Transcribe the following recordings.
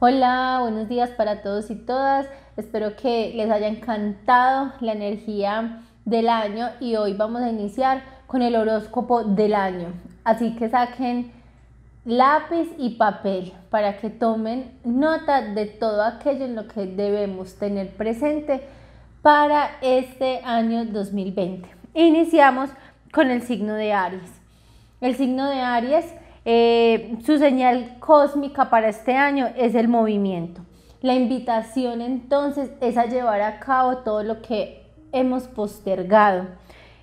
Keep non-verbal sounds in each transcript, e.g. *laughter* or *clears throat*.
Hola, buenos días para todos y todas. Espero que les haya encantado la energía del año y hoy vamos a iniciar con el horóscopo del año. Así que saquen lápiz y papel para que tomen nota de todo aquello en lo que debemos tener presente para este año 2020. Iniciamos con el signo de Aries. El signo de Aries eh, su señal cósmica para este año es el movimiento. La invitación entonces es a llevar a cabo todo lo que hemos postergado.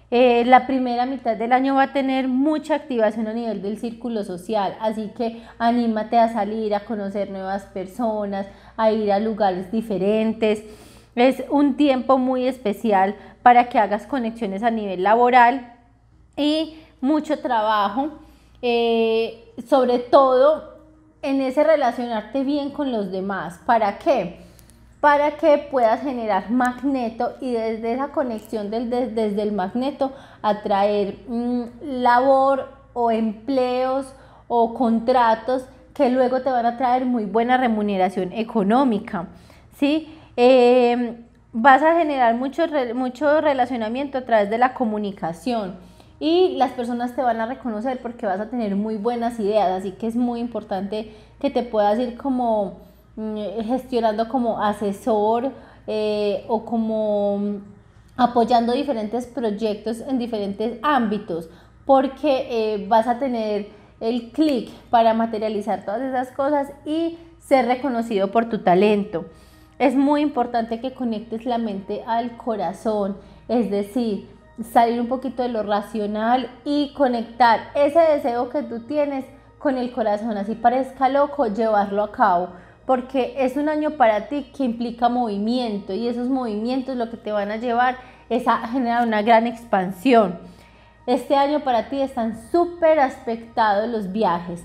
Eh, la primera mitad del año va a tener mucha activación a nivel del círculo social, así que anímate a salir, a conocer nuevas personas, a ir a lugares diferentes. Es un tiempo muy especial para que hagas conexiones a nivel laboral y mucho trabajo eh, sobre todo en ese relacionarte bien con los demás. ¿Para qué? Para que puedas generar magneto y desde esa conexión desde el magneto atraer mm, labor o empleos o contratos que luego te van a traer muy buena remuneración económica. Eh, vas a generar mucho, mucho relacionamiento a través de la comunicación y las personas te van a reconocer porque vas a tener muy buenas ideas, así que es muy importante que te puedas ir como mm, gestionando como asesor eh, o como mm, apoyando diferentes proyectos en diferentes ámbitos porque eh, vas a tener el clic para materializar todas esas cosas y ser reconocido por tu talento. Es muy importante que conectes la mente al corazón, es decir, salir un poquito de lo racional y conectar ese deseo que tú tienes con el corazón, así parezca loco, llevarlo a cabo, porque es un año para ti que implica movimiento y esos movimientos lo que te van a llevar es a generar una gran expansión. Este año para ti están súper aspectados los viajes.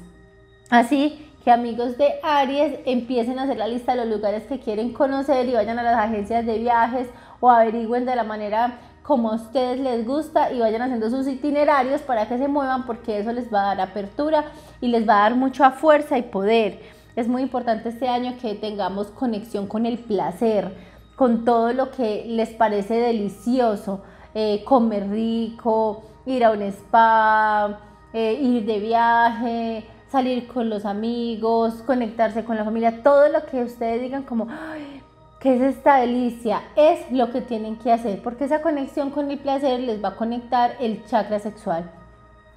Así que amigos de Aries empiecen a hacer la lista de los lugares que quieren conocer y vayan a las agencias de viajes o averigüen de la manera como a ustedes les gusta y vayan haciendo sus itinerarios para que se muevan porque eso les va a dar apertura y les va a dar mucha fuerza y poder. Es muy importante este año que tengamos conexión con el placer, con todo lo que les parece delicioso, eh, comer rico, ir a un spa, eh, ir de viaje, salir con los amigos, conectarse con la familia, todo lo que ustedes digan como, Ay, ¿Qué es esta delicia? Es lo que tienen que hacer, porque esa conexión con el placer les va a conectar el chakra sexual.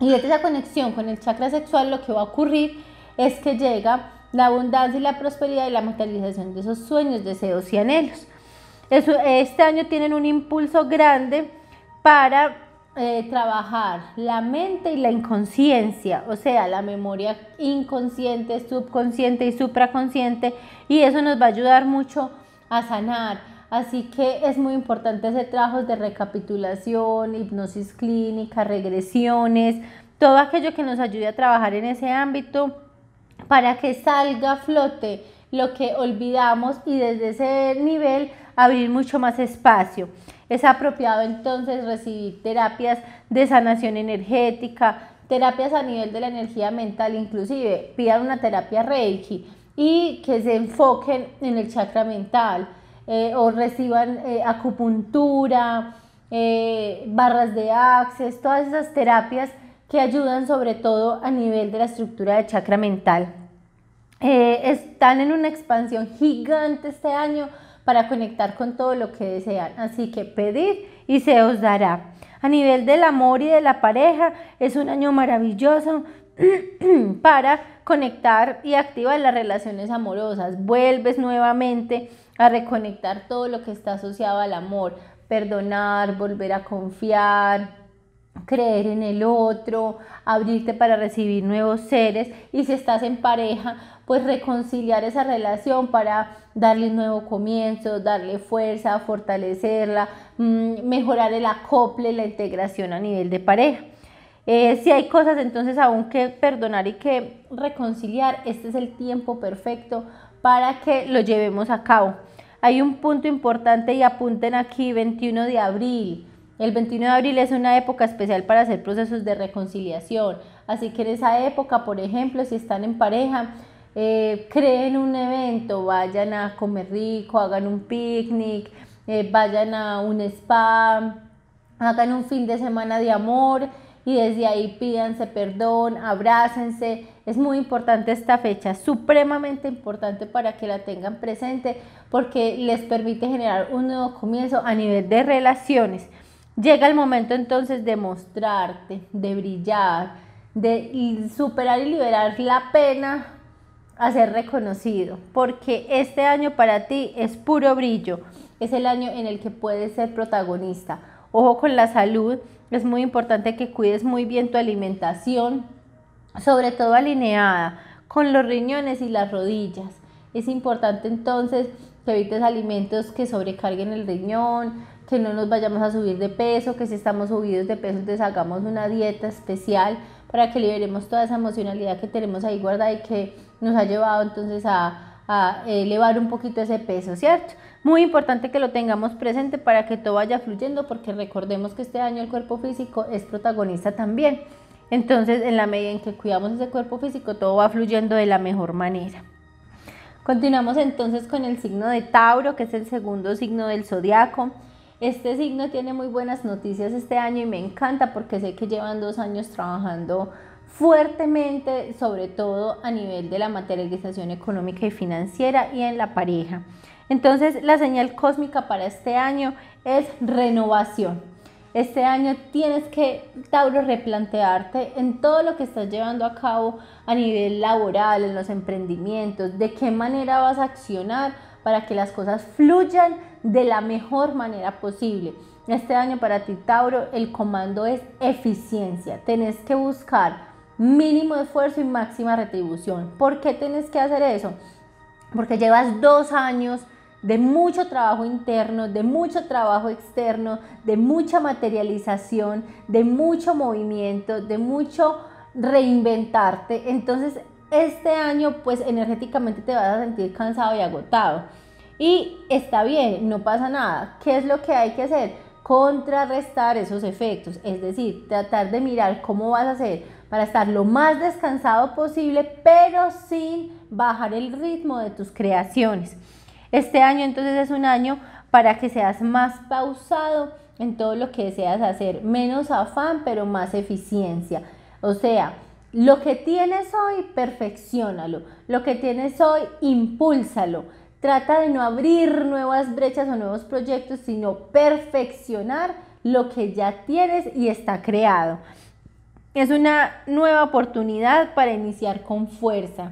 Y de esa conexión con el chakra sexual lo que va a ocurrir es que llega la abundancia y la prosperidad y la materialización de esos sueños, deseos y anhelos. Eso, este año tienen un impulso grande para eh, trabajar la mente y la inconsciencia, o sea, la memoria inconsciente, subconsciente y supraconsciente, y eso nos va a ayudar mucho a sanar. Así que es muy importante hacer trabajos de recapitulación, hipnosis clínica, regresiones, todo aquello que nos ayude a trabajar en ese ámbito para que salga a flote lo que olvidamos y desde ese nivel abrir mucho más espacio. Es apropiado entonces recibir terapias de sanación energética, terapias a nivel de la energía mental, inclusive pidan una terapia Reiki y que se enfoquen en el chakra mental eh, o reciban eh, acupuntura, eh, barras de access, todas esas terapias que ayudan sobre todo a nivel de la estructura del chakra mental. están en una expansión gigante este año para conectar con todo lo que desean, así que pedir y se os dará. A nivel del amor y de la pareja, es un año maravilloso *clears throat* para conectar y activar las relaciones amorosas. Vuelves nuevamente a reconectar todo lo que está asociado al amor, perdonar, volver a confiar, creer en el otro, abrirte para recibir nuevos seres y si estás en pareja, pues reconciliar esa relación para darle nuevo comienzo, darle fuerza, fortalecerla, mm, mejorar el acople, la integración a nivel de pareja. Eh, si hay cosas entonces aún que perdonar y que reconciliar, este es el tiempo perfecto para que lo llevemos a cabo. Hay un punto importante y apunten aquí 21 de abril. El 21 de abril es una época especial para hacer procesos de reconciliación. Así que en esa época, por ejemplo, si están en pareja, eh, creen un evento, vayan a comer rico, hagan un picnic, eh, vayan a un spa, hagan un fin de semana de amor y desde ahí pídanse perdón, abrácense. Es muy importante esta fecha, supremamente importante para que la tengan presente porque les permite generar un nuevo comienzo a nivel de relaciones. Llega el momento entonces de mostrarte, de brillar, de superar y liberar la pena a ser reconocido, porque este año para ti es puro brillo, es el año en el que puedes ser protagonista Ojo con la salud, es muy importante que cuides muy bien tu alimentación, sobre todo alineada con los riñones y las rodillas. Es importante entonces que evites alimentos que sobrecarguen el riñón, que no nos vayamos a subir de peso, que si estamos subidos de peso deshagamos hagamos una dieta especial para que liberemos toda esa emocionalidad que tenemos ahí guardada y que nos ha llevado entonces a elevar un poquito ese peso, ¿cierto? Muy importante que lo tengamos presente para que todo vaya fluyendo porque recordemos que este año el cuerpo físico es protagonista también. Entonces, en la medida en que cuidamos ese cuerpo físico, todo va fluyendo de la mejor manera. Continuamos entonces con el signo de Tauro, que es el segundo signo del zodiaco. Este signo tiene muy buenas noticias este año y me encanta porque sé que llevan dos años trabajando fuertemente, sobre todo a nivel de la materialización económica y financiera y en la pareja. Entonces, la señal cósmica para este año es renovación. Este año tienes que, Tauro, replantearte en todo lo que estás llevando a cabo a nivel laboral, en los emprendimientos, de qué manera vas a accionar para que las cosas fluyan de la mejor manera posible. Este año para ti, Tauro, el comando es eficiencia. Tienes que buscar mínimo esfuerzo y máxima retribución. ¿Por qué tenés que hacer eso? Porque llevas dos años de mucho trabajo interno, de mucho trabajo externo, de mucha materialización, de mucho movimiento, de mucho reinventarte. Entonces, este año pues energéticamente te vas a sentir cansado y agotado. Y está bien, no pasa nada. ¿Qué es lo que hay que hacer? Contrarrestar esos efectos, es decir, tratar de mirar cómo vas a hacer para estar lo más descansado posible, pero sin bajar el ritmo de tus creaciones. Este año entonces es un año para que seas más pausado en todo lo que deseas hacer, menos afán, pero más eficiencia. O sea, lo que tienes hoy, perfeccionalo. Lo que tienes hoy, impúlsalo. Trata de no abrir nuevas brechas o nuevos proyectos, sino perfeccionar lo que ya tienes y está creado. Es una nueva oportunidad para iniciar con fuerza.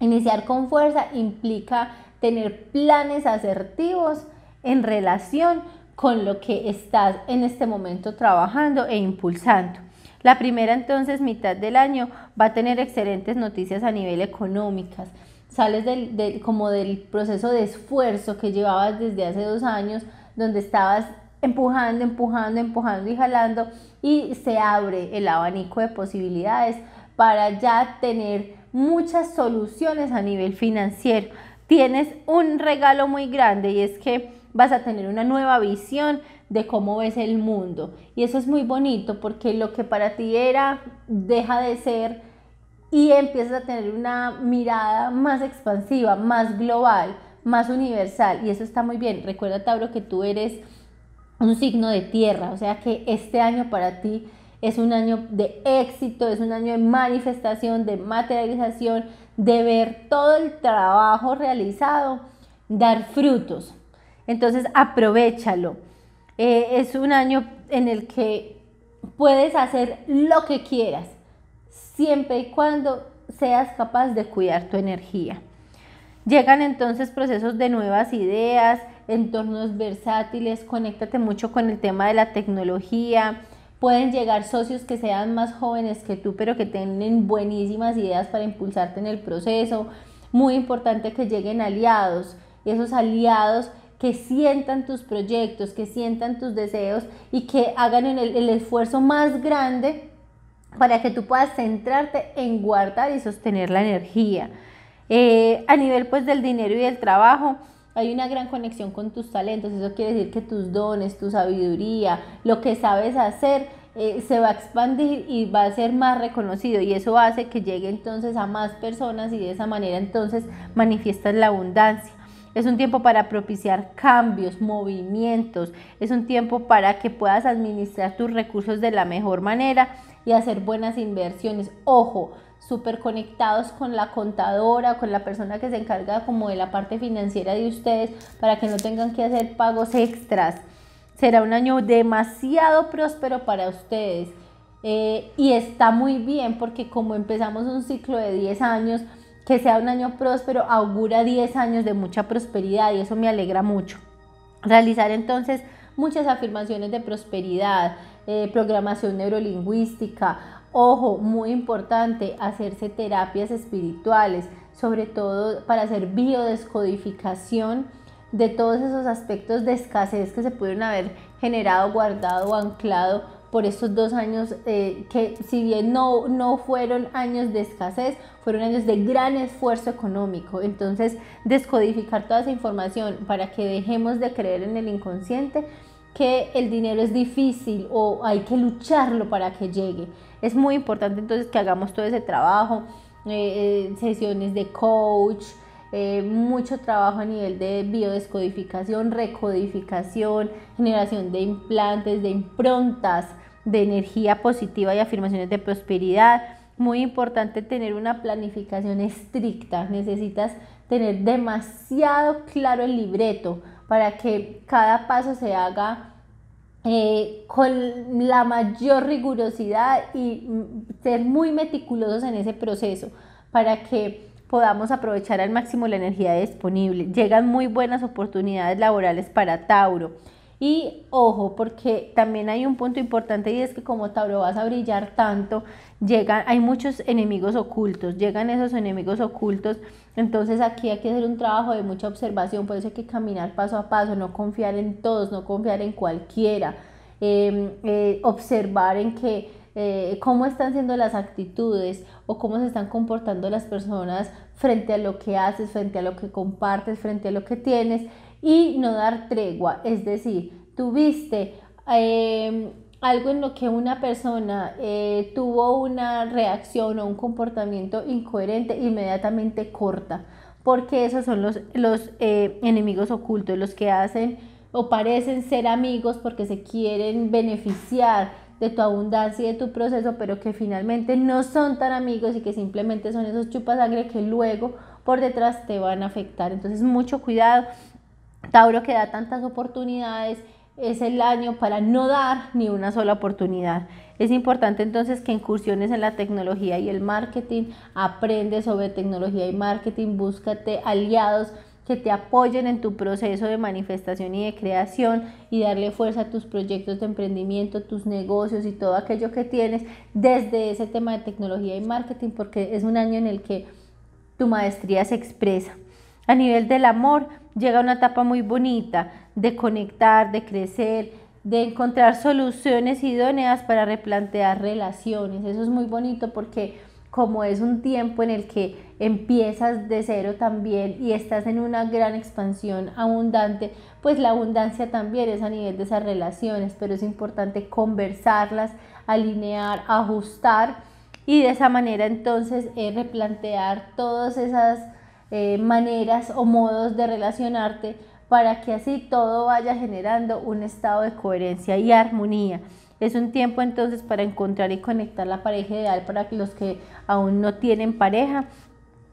Iniciar con fuerza implica tener planes asertivos en relación con lo que estás en este momento trabajando e impulsando. La primera entonces mitad del año va a tener excelentes noticias a nivel económicas. Sales del, como del proceso de esfuerzo que llevabas desde hace dos años, donde estabas empujando, empujando, empujando y jalando y se abre el abanico de posibilidades para ya tener muchas soluciones a nivel financiero tienes un regalo muy grande y es que vas a tener una nueva visión de cómo ves el mundo. Y eso es muy bonito porque lo que para ti era deja de ser y empiezas a tener una mirada más expansiva, más global, más universal. Y eso está muy bien. Recuerda, Tauro, que tú eres un signo de tierra, o sea que este año para ti es un año de éxito, es un año de manifestación, de materialización, de ver todo el trabajo realizado dar frutos. Entonces, aprovechalo. Eh, es un año en el que puedes hacer lo que quieras, siempre y cuando seas capaz de cuidar tu energía. Llegan entonces procesos de nuevas ideas, entornos versátiles, conéctate mucho con el tema de la tecnología, Pueden llegar socios que sean más jóvenes que tú, pero que tienen buenísimas ideas para impulsarte en el proceso. Muy importante que lleguen aliados. Esos aliados que sientan tus proyectos, que sientan tus deseos y que hagan el, el, esfuerzo más grande para que tú puedas centrarte en guardar y sostener la energía. Eh, a nivel pues del dinero y del trabajo, hay una gran conexión con tus talentos, eso quiere decir que tus dones, tu sabiduría, lo que sabes hacer, eh, se va a expandir y va a ser más reconocido y eso hace que llegue entonces a más personas y de esa manera entonces manifiestas la abundancia. Es un tiempo para propiciar cambios, movimientos, es un tiempo para que puedas administrar tus recursos de la mejor manera y hacer buenas inversiones. Ojo, súper conectados con la contadora, con la persona que se encarga como de la parte financiera de ustedes para que no tengan que hacer pagos extras. Será un año demasiado próspero para ustedes eh, y está muy bien porque como empezamos un ciclo de 10 años, que sea un año próspero augura 10 años de mucha prosperidad y eso me alegra mucho. Realizar entonces muchas afirmaciones de prosperidad, eh, programación neurolingüística, Ojo, muy importante, hacerse terapias espirituales, sobre todo para hacer biodescodificación de todos esos aspectos de escasez que se pudieron haber generado, guardado o anclado por estos dos años eh, que si bien no, no fueron años de escasez, fueron años de gran esfuerzo económico. Entonces, descodificar toda esa información para que dejemos de creer en el inconsciente que el dinero es difícil o hay que lucharlo para que llegue. Es muy importante entonces que hagamos todo ese trabajo, eh, eh, sesiones de coach, eh, mucho trabajo a nivel de biodescodificación, recodificación, generación de implantes, de improntas, de energía positiva y afirmaciones de prosperidad. Muy importante tener una planificación estricta. Necesitas tener demasiado claro el libreto para que cada paso se haga eh, con la mayor rigurosidad y mm, ser muy meticulosos en ese proceso para que podamos aprovechar al máximo la energía disponible. Llegan muy buenas oportunidades laborales para Tauro. Y ojo, porque también hay un punto importante y es que como Tauro vas a brillar tanto llegan, hay muchos enemigos ocultos, llegan esos enemigos ocultos, entonces aquí hay que hacer un trabajo de mucha observación, por eso hay que caminar paso a paso, no confiar en todos, no confiar en cualquiera, em, eh, observar en que eh, cómo están siendo las actitudes o cómo se están comportando las personas frente a lo que haces, frente a lo que compartes, frente a lo que tienes y no dar tregua. Es decir, tuviste em, algo en lo que una persona eh, tuvo una reacción o un comportamiento incoherente, inmediatamente corta, porque esos son los, los eh, enemigos ocultos, los que hacen o parecen ser amigos porque se quieren beneficiar de tu abundancia y de tu proceso, pero que finalmente no son tan amigos y que simplemente son esos chupasangre que luego por detrás te van a afectar. Entonces, mucho cuidado. Tauro que da tantas oportunidades, es el año para no dar ni una sola oportunidad. Es importante entonces que incursiones en la tecnología y el marketing, aprende sobre tecnología y marketing, búscate aliados que te apoyen en tu proceso de manifestación y de creación y darle fuerza a tus proyectos de emprendimiento, tus negocios y todo aquello que tienes desde ese tema de tecnología y marketing porque es un año en el que tu maestría se expresa. A nivel del amor llega una etapa muy bonita de conectar, de crecer, de encontrar soluciones idóneas para replantear relaciones. Eso es muy bonito porque como es un tiempo en el que empiezas de cero también y estás en una gran expansión abundante, pues la abundancia también es a nivel de esas relaciones, pero es importante conversarlas, alinear, ajustar y de esa manera entonces eh, replantear todas esas eh, maneras o modos de relacionarte para que así todo vaya generando un estado de coherencia y armonía. Es un tiempo entonces para encontrar y conectar la pareja ideal para los que aún no tienen pareja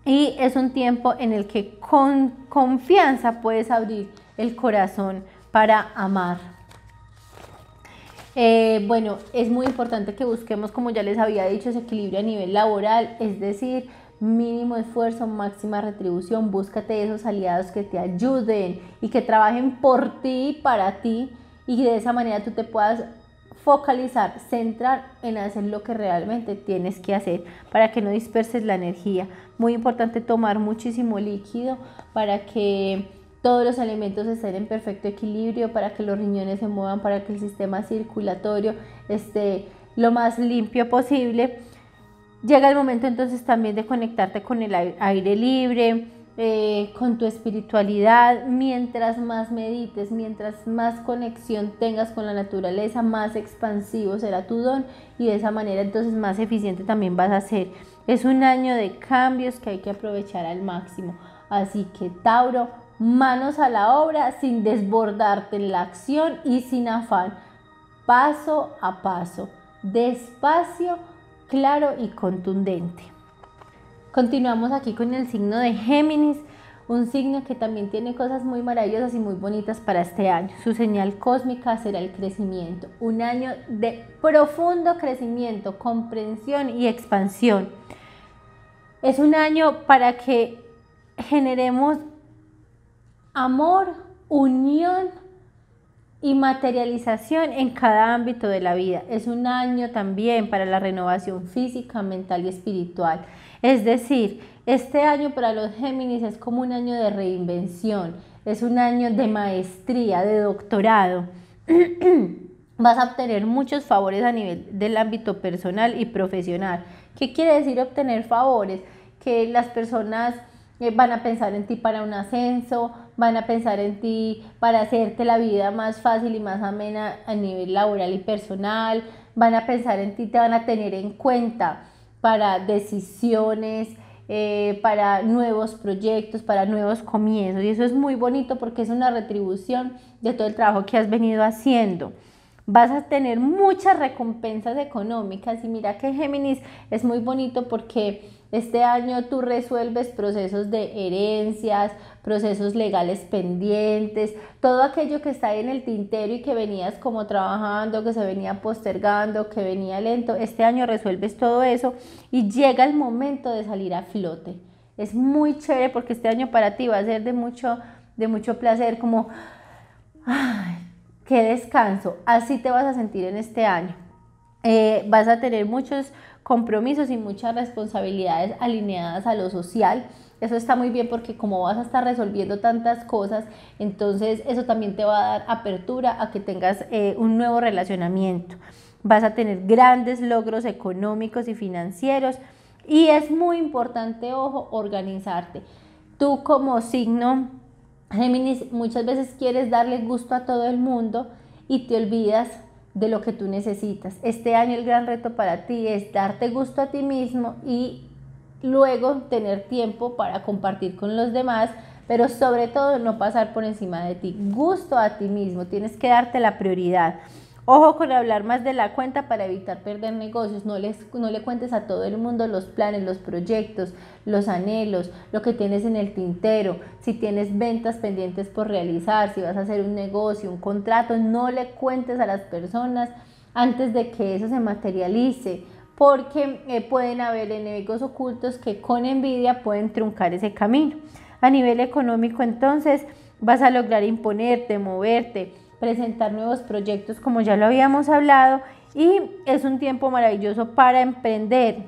y es un tiempo en el que con confianza puedes abrir el corazón para amar. Eh, bueno, es muy importante que busquemos, como ya les había dicho, ese equilibrio a nivel laboral, es decir, mínimo esfuerzo, máxima retribución. Búscate esos aliados que te ayuden y que trabajen por ti y para ti y de esa manera tú te puedas focalizar, centrar en hacer lo que realmente tienes que hacer para que no disperses la energía. Muy importante tomar muchísimo líquido para que todos los alimentos estén en perfecto equilibrio, para que los riñones se muevan, para que el sistema circulatorio esté lo más limpio posible Llega el momento entonces también de conectarte con el aire libre, eh, con tu espiritualidad. Mientras más medites, mientras más conexión tengas con la naturaleza, más expansivo será tu don y de esa manera entonces más eficiente también vas a ser. Es un año de cambios que hay que aprovechar al máximo. Así que Tauro, manos a la obra sin desbordarte en la acción y sin afán. Paso a paso, despacio claro y contundente. Continuamos aquí con el signo de Géminis, un signo que también tiene cosas muy maravillosas y muy bonitas para este año. Su señal cósmica será el crecimiento, un año de profundo crecimiento, comprensión y expansión. Es un año para que generemos amor, unión, y materialización en cada ámbito de la vida. Es un año también para la renovación física, mental y espiritual. Es decir, este año para los Géminis es como un año de reinvención, es un año de maestría, de doctorado. *clears throat* Vas a obtener muchos favores a nivel del ámbito personal y profesional. ¿Qué quiere decir obtener favores? Que las personas eh, van a pensar en ti para un ascenso, van a pensar en ti para hacerte la vida más fácil y más amena a nivel laboral y personal, van a pensar en ti, te van a tener en cuenta para decisiones, eh, para nuevos proyectos, para nuevos comienzos. Y eso es muy bonito porque es una retribución de todo el trabajo que has venido haciendo vas a tener muchas recompensas económicas. Y mira que Géminis es muy bonito porque este año tú resuelves procesos de herencias, procesos legales pendientes, todo aquello que está ahí en el tintero y que venías como trabajando, que se venía postergando, que venía lento. Este año resuelves todo eso y llega el momento de salir a flote. Es muy chévere porque este año para ti va a ser de mucho, de mucho placer, como, ay, qué descanso, así te vas a sentir en este año. Eh, vas a tener muchos compromisos y muchas responsabilidades alineadas a lo social. Eso está muy bien porque como vas a estar resolviendo tantas cosas, entonces eso también te va a dar apertura a que tengas eh, un nuevo relacionamiento. Vas a tener grandes logros económicos y financieros y es muy importante, ojo, organizarte. Tú como signo Géminis, muchas veces quieres darle gusto a todo el mundo y te olvidas de lo que tú necesitas. Este año el gran reto para ti es darte gusto a ti mismo y luego tener tiempo para compartir con los demás, pero sobre todo no pasar por encima de ti. Gusto a ti mismo, tienes que darte la prioridad. Ojo con hablar más de la cuenta para evitar perder negocios. No, no le cuentes a todo el mundo los planes, los proyectos, los anhelos, lo que tienes en el tintero. Si tienes ventas pendientes por realizar, si vas a hacer un negocio, un contrato, no le cuentes a las personas antes de que eso se materialice porque eh, pueden haber enemigos ocultos que con envidia pueden truncar ese camino. A nivel económico entonces vas a lograr imponerte, moverte, presentar nuevos proyectos como ya lo habíamos hablado y es un tiempo maravilloso para emprender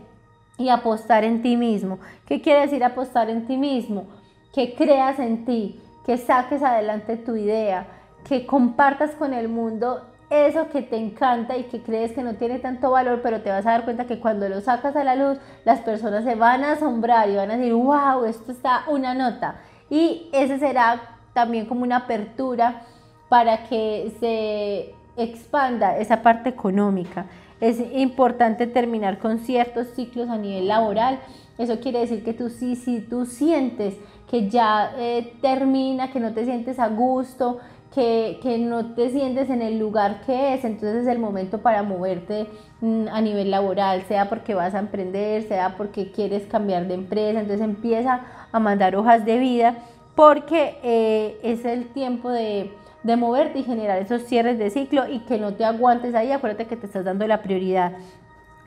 y apostar en ti mismo. ¿Qué quiere decir apostar en ti mismo? Que creas en ti, que saques adelante tu idea, que compartas con el mundo eso que te encanta y que crees que no tiene tanto valor, pero te vas a dar cuenta que cuando lo sacas a la luz, las personas se van a asombrar y van a decir, wow, esto está una nota. Y ese será también como una apertura para que se expanda esa parte económica. Es importante terminar con ciertos ciclos a nivel laboral. Eso quiere decir que tú sí, si tú sientes que ya eh, termina, que no te sientes a gusto, que, no te sientes en el lugar que es, entonces es el momento para moverte mm, a nivel laboral, sea porque vas a emprender, sea porque quieres cambiar de empresa, entonces empieza a mandar hojas de vida porque eh, es el tiempo de de moverte y generar esos cierres de ciclo y que no te aguantes ahí, acuérdate que te estás dando la prioridad.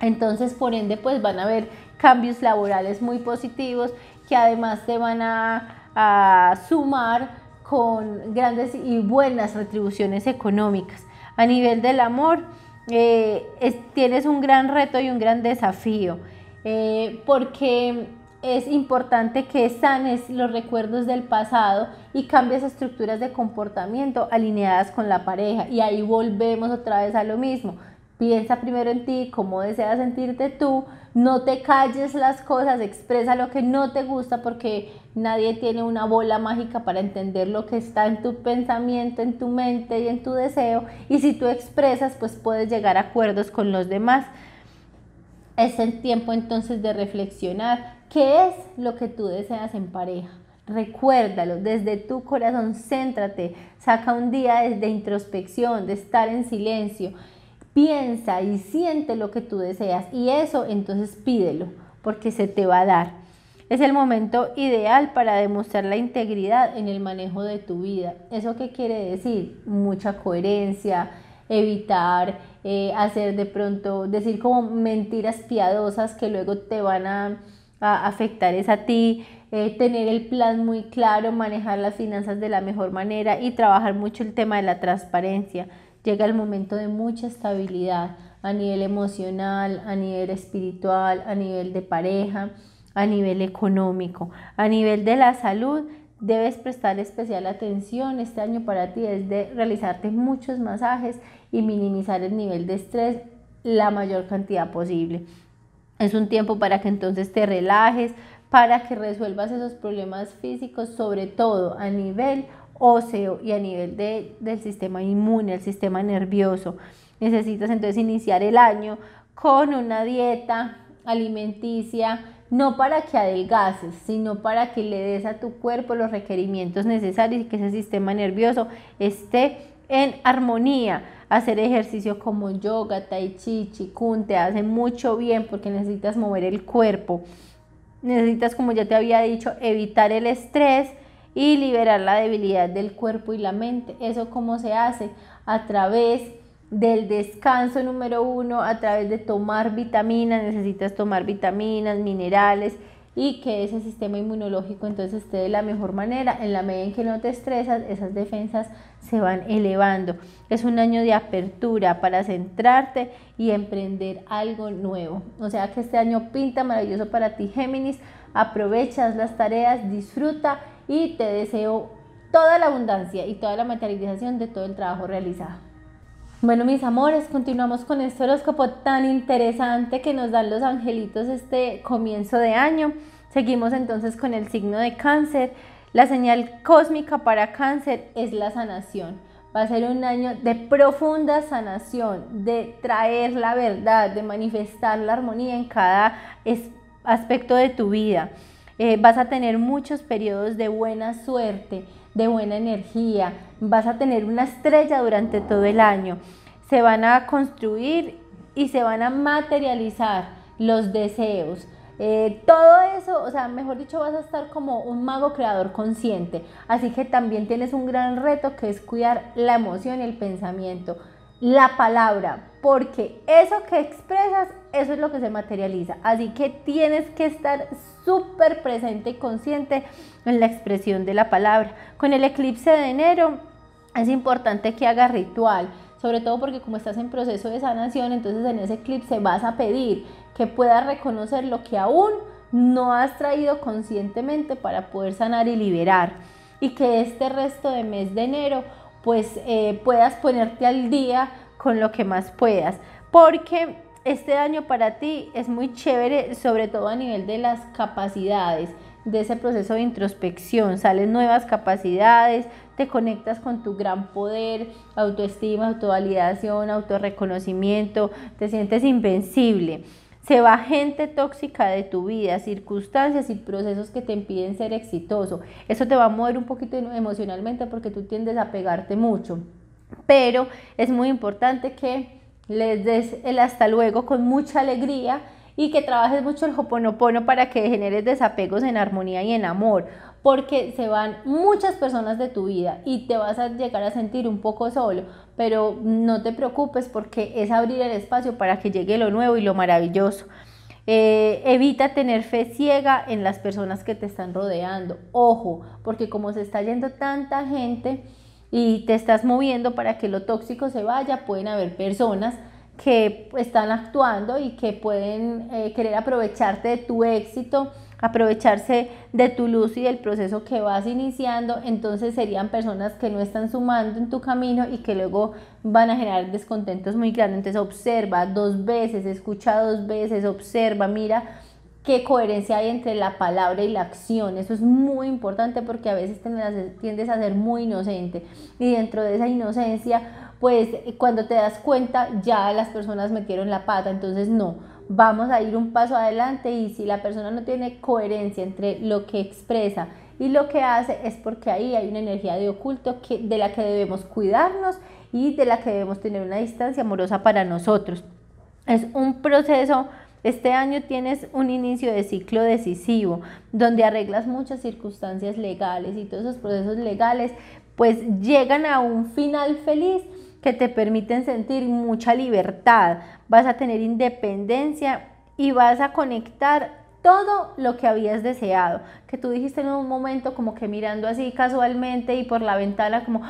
Entonces, por ende, pues van a haber cambios laborales muy positivos que además te van a, sumar con grandes y buenas retribuciones económicas. A nivel del amor, eh, tienes un gran reto y un gran desafío, eh, porque es importante que sanes los recuerdos del pasado y cambies estructuras de comportamiento alineadas con la pareja. Y ahí volvemos otra vez a lo mismo. Piensa primero en ti, cómo deseas sentirte tú, no te calles las cosas, expresa lo que no te gusta porque nadie tiene una bola mágica para entender lo que está en tu pensamiento, en tu mente y en tu deseo. Y si tú expresas, pues puedes llegar a acuerdos con los demás. Es el tiempo entonces de reflexionar, ¿Qué es lo que tú deseas en pareja? Recuérdalo desde tu corazón, céntrate, saca un día de introspección, de estar en silencio, piensa y siente lo que tú deseas y eso entonces pídelo porque se te va a dar. Es el momento ideal para demostrar la integridad en el manejo de tu vida. ¿Eso qué quiere decir? Mucha coherencia, evitar eh, hacer de pronto, decir como mentiras piadosas que luego te van a a afectar es a ti, eh, tener el plan muy claro, manejar las finanzas de la mejor manera y trabajar mucho el tema de la transparencia. Llega el momento de mucha estabilidad a nivel emocional, a nivel espiritual, a nivel de pareja, a nivel económico, a nivel de la salud. Debes prestar especial atención este año para ti es de realizarte muchos masajes y minimizar el nivel de estrés la mayor cantidad posible. Es un tiempo para que entonces te relajes, para que resuelvas esos problemas físicos, sobre todo a nivel óseo y a nivel del sistema inmune, el sistema nervioso. Necesitas entonces iniciar el año con una dieta alimenticia, no para que adelgaces, sino para que le des a tu cuerpo los requerimientos necesarios y que ese sistema nervioso esté en armonía hacer ejercicio como yoga, tai chi, chikun, te hace mucho bien porque necesitas mover el cuerpo. Necesitas, como ya te había dicho, evitar el estrés y liberar la debilidad del cuerpo y la mente. Eso cómo se hace a través del descanso número uno, a través de tomar vitaminas, necesitas tomar vitaminas, minerales, y que ese sistema inmunológico entonces esté de la mejor manera. En la medida en que no te estresas, esas defensas se van elevando. Es un año de apertura para centrarte y emprender algo nuevo. O sea que este año pinta maravilloso para ti, Géminis. Aprovechas las tareas, disfruta y te deseo toda la abundancia y toda la materialización de todo el trabajo realizado. Bueno, mis amores, continuamos con este horóscopo tan interesante que nos dan los angelitos este comienzo de año. Seguimos entonces con el signo de cáncer. La señal cósmica para cáncer es la sanación. Va a ser un año de profunda sanación, de traer la verdad, de manifestar la armonía en cada aspecto de tu vida. Eh, vas a tener muchos periodos de buena suerte, de buena energía, vas a tener una estrella durante todo el año, se van a construir y se van a materializar los deseos. Eh, todo eso, o sea, mejor dicho, vas a estar como un mago creador consciente. Así que también tienes un gran reto que es cuidar la emoción y el pensamiento la palabra, porque eso que expresas, eso es lo que se materializa. Así que tienes que estar súper presente y consciente en la expresión de la palabra. Con el eclipse de enero es importante que hagas ritual, sobre todo porque como estás en proceso de sanación, entonces en ese eclipse vas a pedir que puedas reconocer lo que aún no has traído conscientemente para poder sanar y liberar. Y que este resto de mes de enero pues eh, puedas ponerte al día con lo que más puedas. Porque este año para ti es muy chévere, sobre todo a nivel de las capacidades, de ese proceso de introspección. Salen nuevas capacidades, te conectas con tu gran poder, autoestima, autovalidación, autorreconocimiento, te sientes invencible. Se va gente tóxica de tu vida, circunstancias y procesos que te impiden ser exitoso. Eso te va a mover un poquito emocionalmente porque tú tiendes a pegarte mucho. Pero es muy importante que les des el hasta luego con mucha alegría y que trabajes mucho el hoponopono para que generes desapegos en armonía y en amor porque se van muchas personas de tu vida y te vas a llegar a sentir un poco solo, pero no te preocupes porque es abrir el espacio para que llegue lo nuevo y lo maravilloso. Eh, evita tener fe ciega en las personas que te están rodeando. Ojo, porque como se está yendo tanta gente y te estás moviendo para que lo tóxico se vaya, pueden haber personas que están actuando y que pueden eh, querer aprovecharte de tu éxito aprovecharse de tu luz y del proceso que vas iniciando, entonces serían personas que no están sumando en tu camino y que luego van a generar descontentos muy grandes. Entonces observa dos veces, escucha dos veces, observa, mira qué coherencia hay entre la palabra y la acción. Eso es muy importante porque a veces tiendes a ser muy inocente y dentro de esa inocencia, pues cuando te das cuenta ya las personas metieron la pata, entonces no vamos a ir un paso adelante y si la persona no tiene coherencia entre lo que expresa y lo que hace es porque ahí hay una energía de oculto que, de la que debemos cuidarnos y de la que debemos tener una distancia amorosa para nosotros. Es un proceso, este año tienes un inicio de ciclo decisivo donde arreglas muchas circunstancias legales y todos esos procesos legales pues llegan a un final feliz que te permiten sentir mucha libertad, vas a tener independencia y vas a conectar todo lo que habías deseado, que tú dijiste en un momento como que mirando así casualmente y por la ventana como,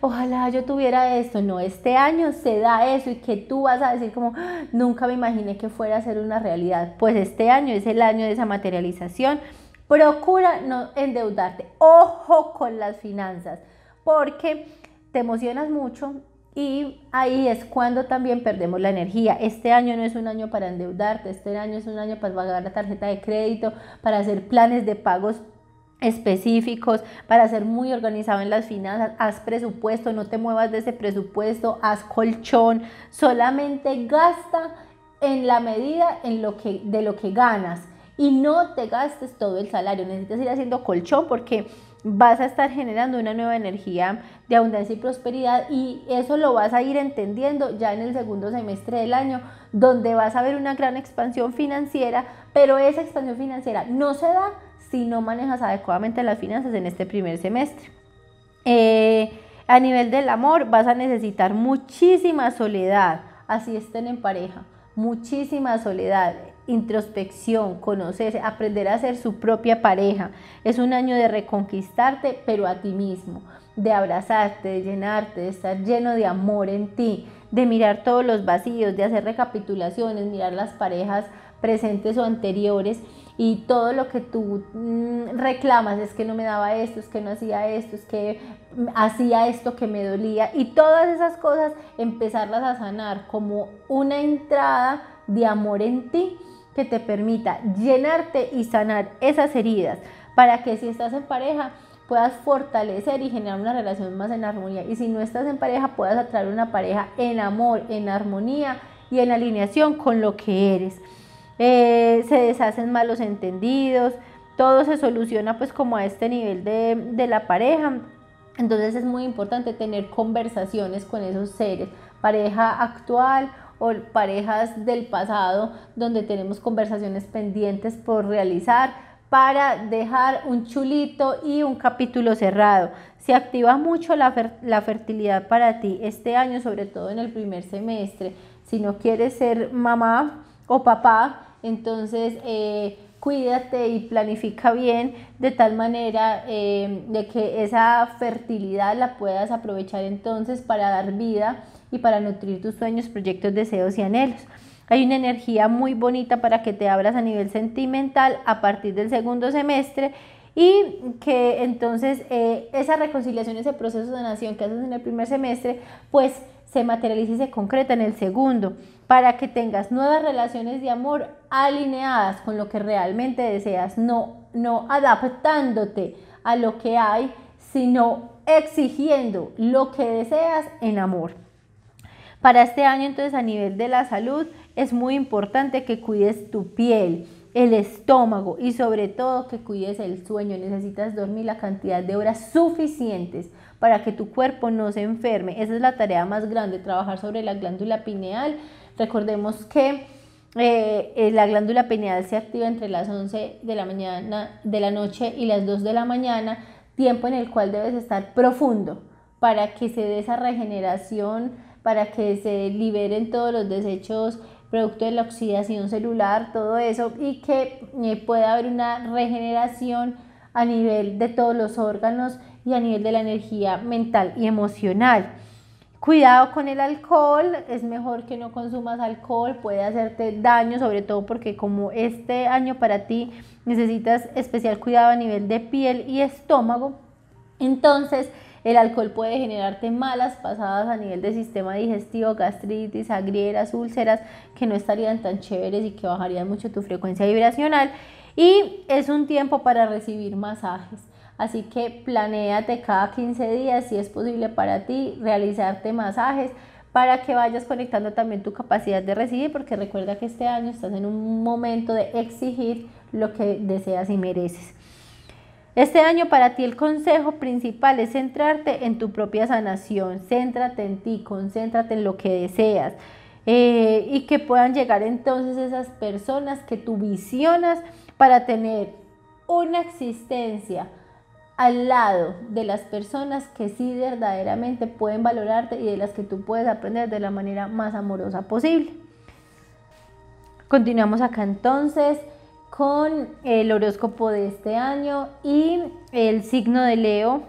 ojalá yo tuviera esto, no, este año se da eso y que tú vas a decir como, nunca me imaginé que fuera a ser una realidad, pues este año es el año de esa materialización, procura no endeudarte, ojo con las finanzas, porque te emocionas mucho, y ahí es cuando también perdemos la energía. Este año no es un año para endeudarte, este año es un año para pagar la tarjeta de crédito, para hacer planes de pagos específicos, para ser muy organizado en las finanzas, haz presupuesto, no te muevas de ese presupuesto, haz colchón, solamente gasta en la medida en lo que, de lo que ganas y no te gastes todo el salario, necesitas ir haciendo colchón porque vas a estar generando una nueva energía de abundancia y prosperidad y eso lo vas a ir entendiendo ya en el segundo semestre del año, donde vas a ver una gran expansión financiera, pero esa expansión financiera no se da si no manejas adecuadamente las finanzas en este primer semestre. Eh, a nivel del amor vas a necesitar muchísima soledad, así estén en pareja, muchísima soledad introspección, conocerse, aprender a ser su propia pareja. Es un año de reconquistarte, pero a ti mismo, de abrazarte, de llenarte, de estar lleno de amor en ti, de mirar todos los vacíos, de hacer recapitulaciones, mirar las parejas presentes o anteriores y todo lo que tú mm, reclamas es que no me daba esto, es que no hacía esto, es que hacía esto que me dolía y todas esas cosas empezarlas a sanar como una entrada de amor en ti que te permita llenarte y sanar esas heridas para que si estás en pareja puedas fortalecer y generar una relación más en armonía. Y si no estás en pareja, puedas atraer una pareja en amor, en armonía y en alineación con lo que eres. Eh, se deshacen malos entendidos, todo se soluciona pues como a este nivel de, de la pareja. Entonces es muy importante tener conversaciones con esos seres, pareja actual o parejas del pasado donde tenemos conversaciones pendientes por realizar para dejar un chulito y un capítulo cerrado. Se activa mucho la, fertilidad para ti este año, sobre todo en el primer semestre. Si no quieres ser mamá o papá, entonces eh, cuídate y planifica bien de tal manera eh, de que esa fertilidad la puedas aprovechar entonces para dar vida y para nutrir tus sueños, proyectos, deseos y anhelos. Hay una energía muy bonita para que te abras a nivel sentimental a partir del segundo semestre y que entonces eh, esa reconciliación, ese proceso de nación que haces en el primer semestre, pues se materialice y se concreta en el segundo, para que tengas nuevas relaciones de amor alineadas con lo que realmente deseas, no, no adaptándote a lo que hay, sino exigiendo lo que deseas en amor. Para este año entonces a nivel de la salud es muy importante que cuides tu piel, el estómago y sobre todo que cuides el sueño. Necesitas dormir la cantidad de horas suficientes para que tu cuerpo no se enferme. Esa es la tarea más grande, trabajar sobre la glándula pineal. Recordemos que eh, eh, la glándula pineal se activa entre las 11 de la mañana de la noche y las 2 de la mañana, tiempo en el cual debes estar profundo para que se dé esa regeneración para que se liberen todos los desechos producto de la oxidación celular, todo eso, y que eh, pueda haber una regeneración a nivel de todos los órganos y a nivel de la energía mental y emocional. Cuidado con el alcohol, es mejor que no consumas alcohol, puede hacerte daño, sobre todo porque como este año para ti necesitas especial cuidado a nivel de piel y estómago, entonces el alcohol puede generarte malas pasadas a nivel de sistema digestivo, gastritis, agrieras, úlceras, que no estarían tan chéveres y que bajarían mucho tu frecuencia vibracional. Y es un tiempo para recibir masajes. Así que planéate cada 15 días, si es posible para ti, realizarte masajes para que vayas conectando también tu capacidad de recibir, porque recuerda que este año estás en un momento de exigir lo que deseas y mereces. Este año para ti el consejo principal es centrarte en tu propia sanación, céntrate en ti, concéntrate en lo que deseas eh, y que puedan llegar entonces esas personas que tú visionas para tener una existencia al lado de las personas que sí verdaderamente pueden valorarte y de las que tú puedes aprender de la manera más amorosa posible. Continuamos acá entonces con el horóscopo de este año y el signo de Leo,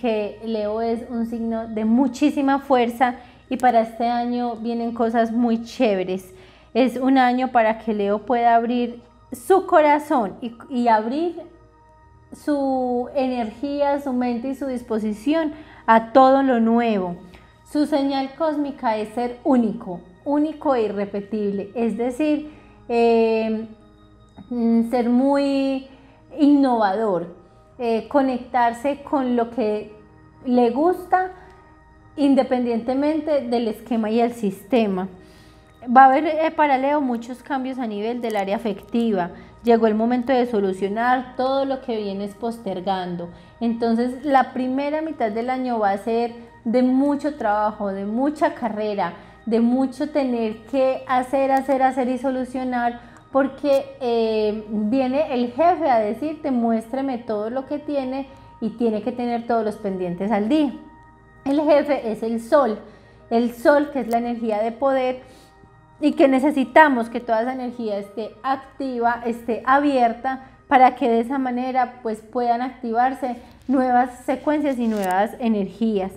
que Leo es un signo de muchísima fuerza y para este año vienen cosas muy chéveres. Es un año para que Leo pueda abrir su corazón y, abrir su energía, su mente y su disposición a todo lo nuevo. Su señal cósmica es ser único, único e irrepetible, es decir, eh, Mm, ser muy innovador, eh, conectarse con lo que le gusta independientemente del esquema y el sistema. Va a haber eh, paralelo muchos cambios a nivel del área afectiva. Llegó el momento de solucionar todo lo que vienes postergando. Entonces la primera mitad del año va a ser de mucho trabajo, de mucha carrera, de mucho tener que hacer, hacer, hacer y solucionar porque eh, viene el jefe a decirte muéstreme todo lo que tiene y tiene que tener todos los pendientes al día. El jefe es el sol, el sol que es la energía de poder y que necesitamos que toda esa energía esté activa, esté abierta para que de esa manera pues puedan activarse nuevas secuencias y nuevas energías.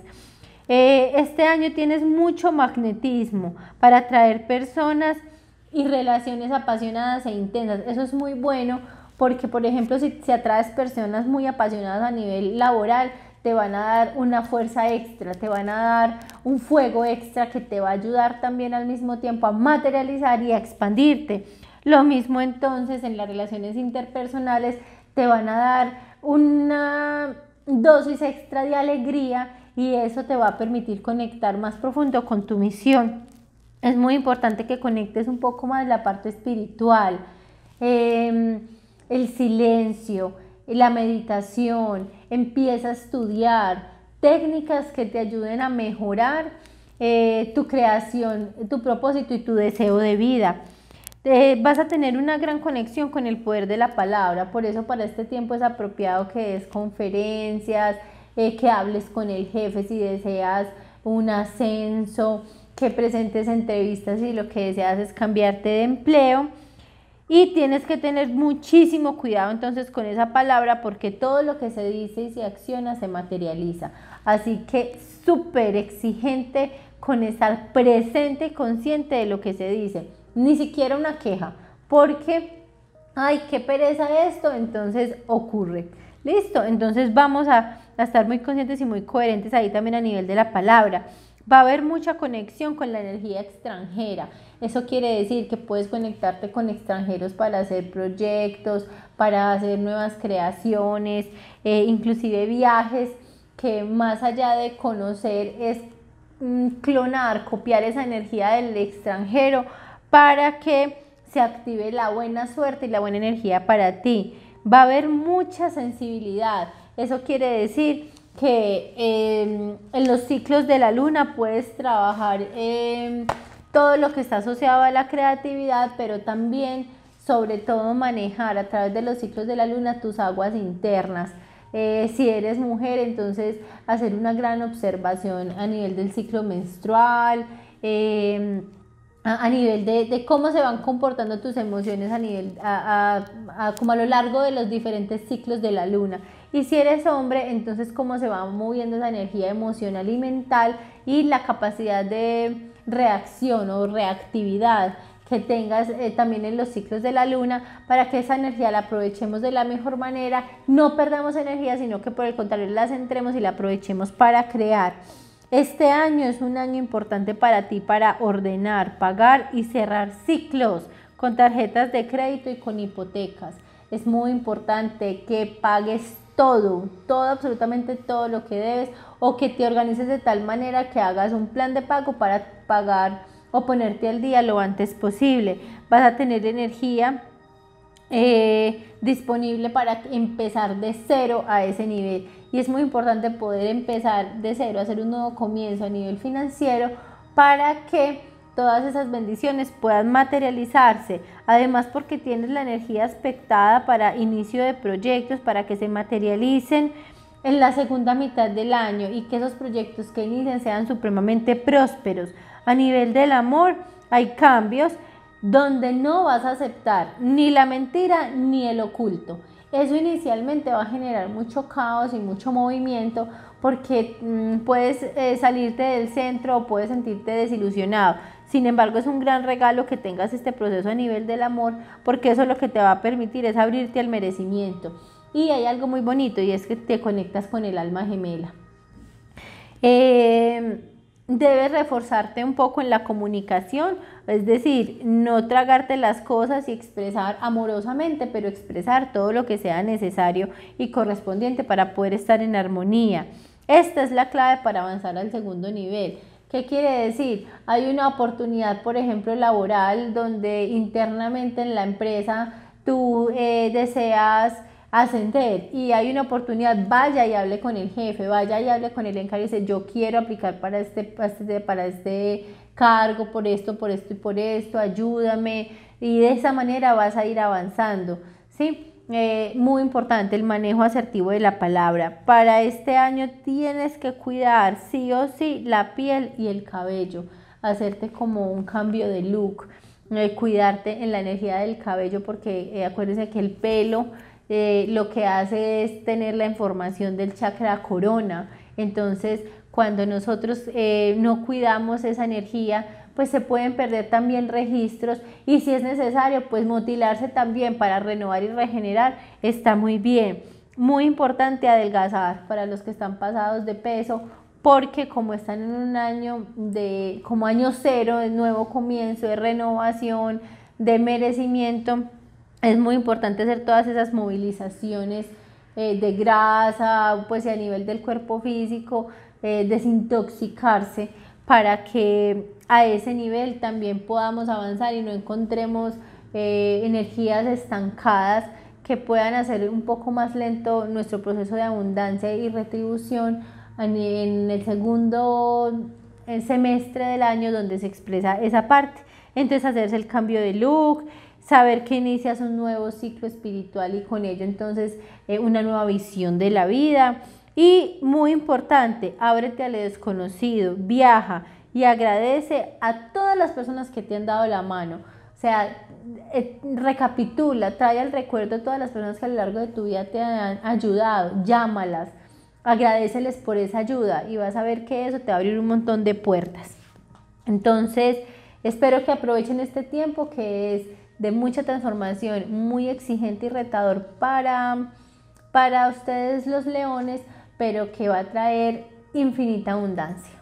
Eh, este año tienes mucho magnetismo para atraer personas y relaciones apasionadas e intensas. Eso es muy bueno porque, por ejemplo, si, se atraes personas muy apasionadas a nivel laboral, te van a dar una fuerza extra, te van a dar un fuego extra que te va a ayudar también al mismo tiempo a materializar y a expandirte. Lo mismo entonces en las relaciones interpersonales te van a dar una dosis extra de alegría y eso te va a permitir conectar más profundo con tu misión es muy importante que conectes un poco más la parte espiritual, em, el silencio, la meditación, empieza a estudiar técnicas que te ayuden a mejorar eh, tu creación, tu propósito y tu deseo de vida. vas a tener una gran conexión con el poder de la palabra, por eso para este tiempo es apropiado que des conferencias, eh, que hables con el jefe si deseas un ascenso, que presentes entrevistas y lo que deseas es cambiarte de empleo. Y tienes que tener muchísimo cuidado entonces con esa palabra porque todo lo que se dice y se acciona se materializa. Así que súper exigente con estar presente y consciente de lo que se dice. Ni siquiera una queja porque, ay, qué pereza esto, entonces ocurre. Listo, entonces vamos a estar muy conscientes y muy coherentes ahí también a nivel de la palabra. Va a haber mucha conexión con la energía extranjera. Eso quiere decir que puedes conectarte con extranjeros para hacer proyectos, para hacer nuevas creaciones, eh, inclusive viajes que más allá de conocer es mm, clonar, copiar esa energía del extranjero para que se active la buena suerte y la buena energía para ti. Va a haber mucha sensibilidad. Eso quiere decir que em, en los ciclos de la luna puedes trabajar em, todo lo que está asociado a la creatividad, pero también sobre todo manejar a través de los ciclos de la luna tus aguas internas. Eh, si eres mujer, entonces hacer una gran observación a nivel del ciclo menstrual, em, a, nivel de, cómo se van comportando tus emociones a nivel, como a lo largo de los diferentes ciclos de la luna. Y si eres hombre, entonces cómo se va moviendo esa energía emocional y mental y la capacidad de reacción o reactividad que tengas eh, también en los ciclos de la luna para que esa energía la aprovechemos de la mejor manera, no perdamos energía, sino que por el contrario la centremos y la aprovechemos para crear. Este año es un año importante para ti para ordenar, pagar y cerrar ciclos con tarjetas de crédito y con hipotecas. Es muy importante que pagues todo, todo, absolutamente todo lo que debes o que te organices de tal manera que hagas un plan de pago para pagar o ponerte al día lo antes posible. Vas a tener energía eh, disponible para empezar de cero a ese nivel. Y es muy importante poder empezar de cero, hacer un nuevo comienzo a nivel financiero para que todas esas bendiciones puedan materializarse, además porque tienes la energía aspectada para inicio de proyectos, para que se materialicen en la segunda mitad del año y que esos proyectos que inician sean supremamente prósperos. A nivel del amor hay cambios donde no vas a aceptar ni la mentira ni el oculto. Eso inicialmente va a generar mucho caos y mucho movimiento porque mm, puedes eh, salirte del centro o puedes sentirte desilusionado. Sin embargo, es un gran regalo que tengas este proceso a nivel del amor, porque eso lo que te va a permitir es abrirte al merecimiento. Y hay algo muy bonito y es que te conectas con el alma gemela. Eh, debes reforzarte un poco en la comunicación, es decir, no tragarte las cosas y expresar amorosamente, pero expresar todo lo que sea necesario y correspondiente para poder estar en armonía. Esta es la clave para avanzar al segundo nivel. ¿Qué quiere decir? Hay una oportunidad, por ejemplo, laboral, donde internamente en la empresa tú eh, deseas ascender y hay una oportunidad, vaya y hable con el jefe, vaya y hable con el encargado y dice, yo quiero aplicar para este, para este, para este cargo, por esto, por esto y por esto, ayúdame. Y de esa manera vas a ir avanzando, ¿sí? Eh, muy importante el manejo asertivo de la palabra. Para este año tienes que cuidar sí o sí la piel y el cabello, hacerte como un cambio de look, eh, cuidarte en la energía del cabello porque eh, acuérdense que el pelo lo que hace es tener la información del chakra corona. Entonces, cuando nosotros no cuidamos esa energía, pues se pueden perder también registros y si es necesario, pues mutilarse también para renovar y regenerar está muy bien. Muy importante adelgazar para los que están pasados de peso porque como están en un año de como año cero, de nuevo comienzo, de renovación, de merecimiento, es muy importante hacer todas esas movilizaciones eh, de grasa, pues a nivel del cuerpo físico, eh, desintoxicarse para que a ese nivel también podamos avanzar y no encontremos eh, energías estancadas que puedan hacer un poco más lento nuestro proceso de abundancia y retribución en el segundo eh, semestre del año donde se expresa esa parte. Entonces hacerse el cambio de look, saber que inicias un nuevo ciclo espiritual y con ello entonces eh, una nueva visión de la vida. Y muy importante, ábrete al desconocido, viaja, y agradece a todas las personas que te han dado la mano. O sea, eh, recapitula, trae el recuerdo a todas las personas que a lo largo de tu vida te han ayudado, llámalas, agradeceles por esa ayuda y vas a ver que eso te va a abrir un montón de puertas. Entonces, espero que aprovechen este tiempo que es de mucha transformación, muy exigente y retador para, para ustedes los leones, pero que va a traer infinita abundancia.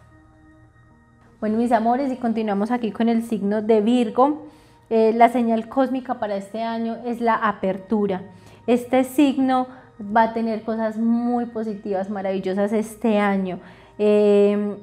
Bueno, mis amores, y continuamos aquí con el signo de Virgo. Eh, la señal cósmica para este año es la apertura. Este signo va a tener cosas muy positivas, maravillosas este año. Em,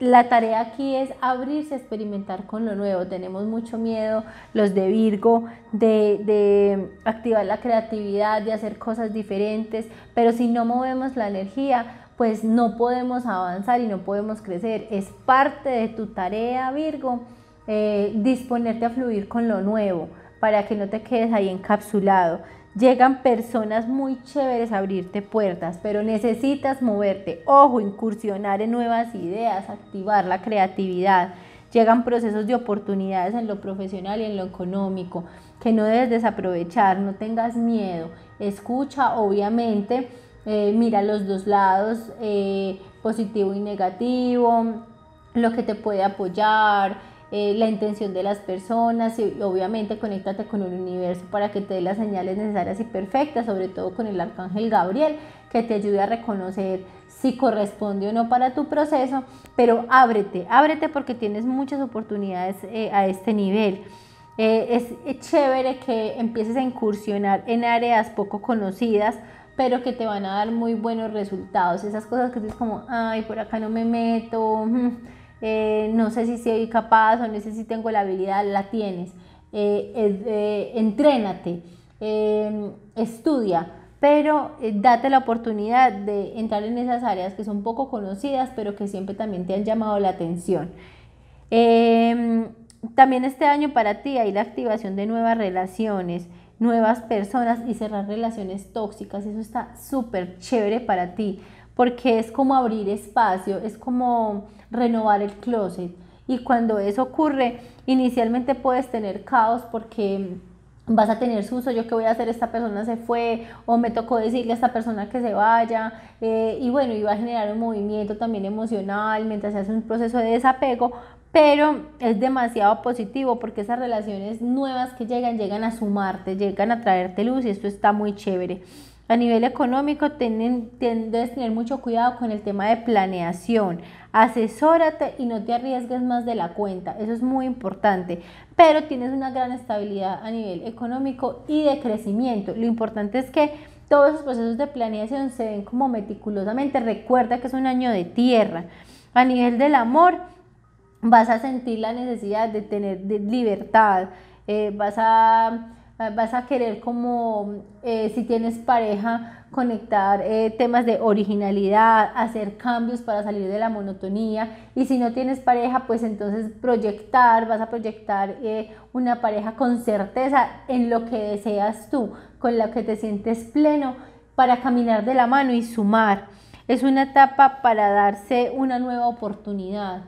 la tarea aquí es abrirse a experimentar con lo nuevo. Tenemos mucho miedo, los de Virgo, de, de, activar la creatividad, de hacer cosas diferentes, pero si no movemos la energía, pues no podemos avanzar y no podemos crecer. Es parte de tu tarea, Virgo, eh, disponerte a fluir con lo nuevo para que no te quedes ahí encapsulado. Llegan personas muy chéveres a abrirte puertas, pero necesitas moverte, ojo, incursionar en nuevas ideas, activar la creatividad. Llegan procesos de oportunidades en lo profesional y en lo económico que no debes desaprovechar, no tengas miedo. Escucha, obviamente, eh, mira los dos lados, eh, positivo y negativo, lo que te puede apoyar, eh, la intención de las personas y obviamente conéctate con el universo para que te dé las señales necesarias y perfectas, sobre todo con el arcángel Gabriel, que te ayude a reconocer si corresponde o no para tu proceso, pero ábrete, ábrete porque tienes muchas oportunidades a este nivel. es chévere que empieces a incursionar en áreas poco conocidas pero que te van a dar muy buenos resultados. Esas cosas que dices como, ay, por acá no me meto, eh, no sé si soy capaz o no sé si tengo la habilidad, la tienes. Eh, eh, entrénate, em, estudia, pero date la oportunidad de entrar en esas áreas que son poco conocidas, pero que siempre también te han llamado la atención. Em, también este año para ti hay la activación de nuevas relaciones nuevas personas y cerrar relaciones tóxicas. Eso está súper chévere para ti, porque es como abrir espacio, es como renovar el closet. Y cuando eso ocurre, inicialmente puedes tener caos porque vas a tener susto, yo qué voy a hacer, esta persona se fue, o me tocó decirle a esta persona que se vaya, eh, y bueno, iba a generar un movimiento también emocional mientras se hace un proceso de desapego, pero es demasiado positivo porque esas relaciones nuevas que llegan, llegan a sumarte, llegan a traerte luz y esto está muy chévere. A nivel económico, ten, debes tener mucho cuidado con el tema de planeación. Asesórate y no te arriesgues más de la cuenta. Eso es muy importante. Pero tienes una gran estabilidad a nivel económico y de crecimiento. Lo importante es que todos esos procesos de planeación se ven como meticulosamente. Recuerda que es un año de tierra. A nivel del amor, vas a sentir la necesidad de tener libertad, eh, vas, a, querer como, eh, si tienes pareja, conectar eh, temas de originalidad, hacer cambios para salir de la monotonía y si no tienes pareja, pues entonces proyectar, vas a proyectar una pareja con certeza en lo que deseas tú, con lo que te sientes pleno para caminar de la mano y sumar. Es una etapa para darse una nueva oportunidad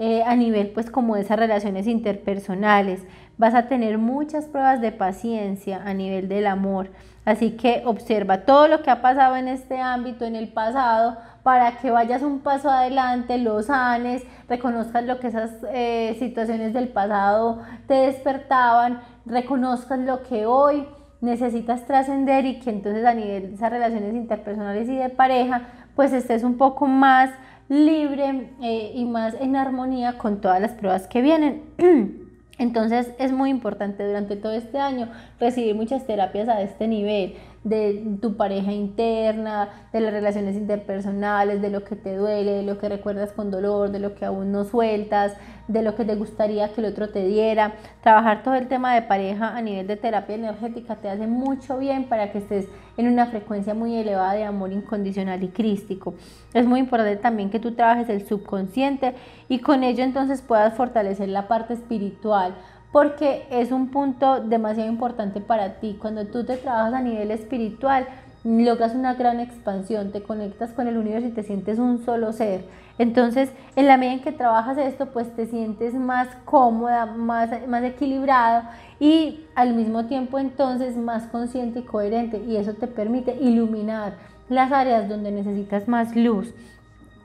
eh, a nivel pues como de esas relaciones interpersonales. Vas a tener muchas pruebas de paciencia a nivel del amor. Así que observa todo lo que ha pasado en este ámbito, en el pasado, para que vayas un paso adelante, lo sanes, reconozcas lo que esas eh, situaciones del pasado te despertaban, reconozcas lo que hoy necesitas trascender y que entonces a nivel de esas relaciones interpersonales y de pareja, pues estés un poco más libre eh, y más en armonía con todas las pruebas que vienen. *clears throat* Entonces es muy importante durante todo este año recibir muchas terapias a este nivel, de tu pareja interna, de las relaciones interpersonales, de lo que te duele, de lo que recuerdas con dolor, de lo que aún no sueltas, de lo que te gustaría que el otro te diera. Trabajar todo el tema de pareja a nivel de terapia energética te hace mucho bien para que estés en una frecuencia muy elevada de amor incondicional y crístico. Es muy importante también que tú trabajes el subconsciente y con ello entonces puedas fortalecer la parte espiritual porque es un punto demasiado importante para ti. Cuando tú te trabajas a nivel espiritual, logras una gran expansión, te conectas con el universo y te sientes un solo ser. Entonces, en la medida en que trabajas esto, pues te sientes más cómoda, más, más equilibrado y al mismo tiempo entonces más consciente y coherente. Y eso te permite iluminar las áreas donde necesitas más luz.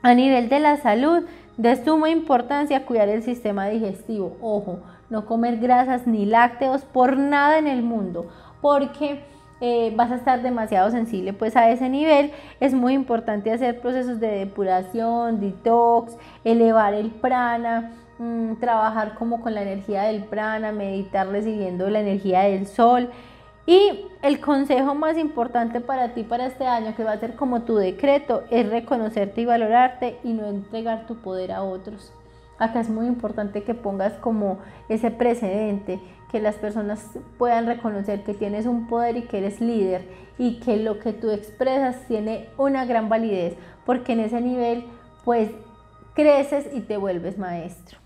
A nivel de la salud, de suma importancia cuidar el sistema digestivo. Ojo, no comer grasas ni lácteos por nada en el mundo, porque eh, vas a estar demasiado sensible pues a ese nivel. Es muy importante hacer procesos de depuración, detox, elevar el prana, mm, trabajar como con la energía del prana, meditar recibiendo la energía del sol. Y el consejo más importante para ti para este año, que va a ser como tu decreto, es reconocerte y valorarte y no entregar tu poder a otros. Acá es muy importante que pongas como ese precedente, que las personas puedan reconocer que tienes un poder y que eres líder y que lo que tú expresas tiene una gran validez, porque en ese nivel pues creces y te vuelves maestro.